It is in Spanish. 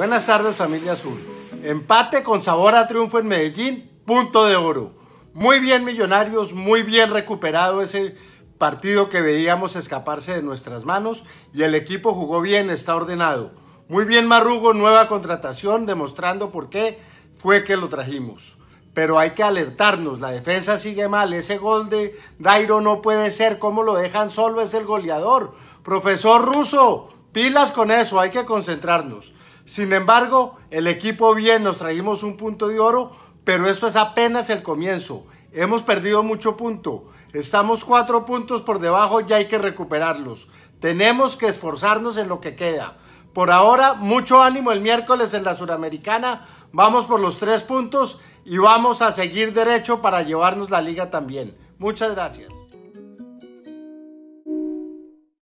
Buenas tardes familia azul. Empate con sabor a triunfo en Medellín, punto de oro. Muy bien Millonarios, muy bien recuperado ese partido que veíamos escaparse de nuestras manos y el equipo jugó bien, está ordenado. Muy bien Marrugo, nueva contratación demostrando por qué fue que lo trajimos. Pero hay que alertarnos, la defensa sigue mal, ese gol de Dairo no puede ser, ¿cómo lo dejan solo? Es el goleador. Profesor ruso, pilas con eso, hay que concentrarnos. Sin embargo, el equipo bien, nos traímos un punto de oro, pero eso es apenas el comienzo. Hemos perdido mucho punto. Estamos cuatro puntos por debajo y hay que recuperarlos. Tenemos que esforzarnos en lo que queda. Por ahora, mucho ánimo el miércoles en la Suramericana. Vamos por los tres puntos y vamos a seguir derecho para llevarnos la liga también. Muchas gracias.